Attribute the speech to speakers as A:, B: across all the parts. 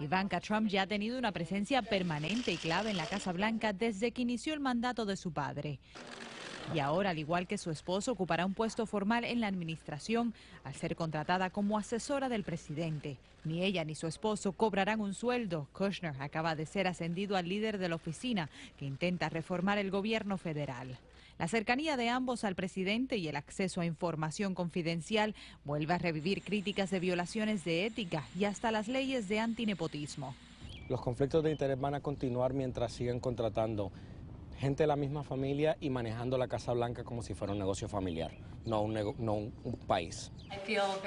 A: Ivanka Trump ya ha tenido una presencia permanente y clave en la Casa Blanca desde que inició el mandato de su padre y ahora, al igual que su esposo, ocupará un puesto formal en la administración al ser contratada como asesora del presidente. Ni ella ni su esposo cobrarán un sueldo. Kushner acaba de ser ascendido al líder de la oficina que intenta reformar el gobierno federal. La cercanía de ambos al presidente y el acceso a información confidencial vuelve a revivir críticas de violaciones de ética y hasta las leyes de antinepotismo.
B: Los conflictos de interés van a continuar mientras sigan contratando gente de la misma familia y manejando la Casa Blanca como si fuera un negocio familiar, no un, país.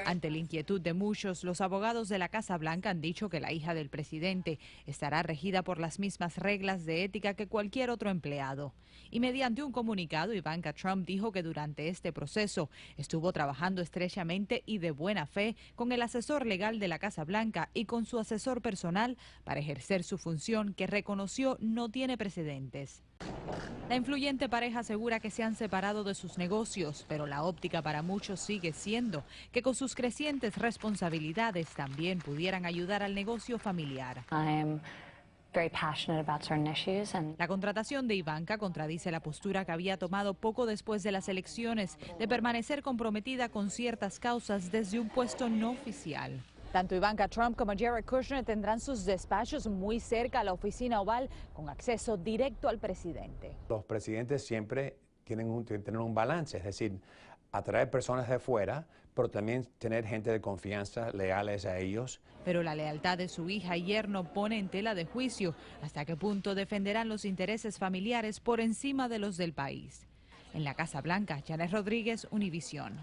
A: Ante la inquietud de muchos, los abogados de la Casa Blanca han dicho que la hija del presidente estará regida por las mismas reglas de ética que cualquier otro empleado. Y mediante un comunicado, Ivanka Trump dijo que durante este proceso estuvo trabajando estrechamente y de buena fe con el asesor legal de la Casa Blanca y con su asesor personal para ejercer su función que reconoció no tiene precedentes. La influyente pareja asegura que se han separado de sus negocios, pero la óptica para muchos sigue siendo que con sus crecientes responsabilidades también pudieran ayudar al negocio familiar. La contratación de Ivanka contradice la postura que había tomado poco después de las elecciones de permanecer comprometida con ciertas causas desde un puesto no oficial. Tanto Ivanka Trump como Jared Kushner tendrán sus despachos muy cerca a la oficina oval con acceso directo al presidente.
C: Los presidentes siempre tienen un, tener un balance, es decir, atraer personas de fuera, pero también tener gente de confianza leales a ellos.
A: Pero la lealtad de su hija y yerno pone en tela de juicio hasta qué punto defenderán los intereses familiares por encima de los del país. En la Casa Blanca, Janet Rodríguez, Univisión.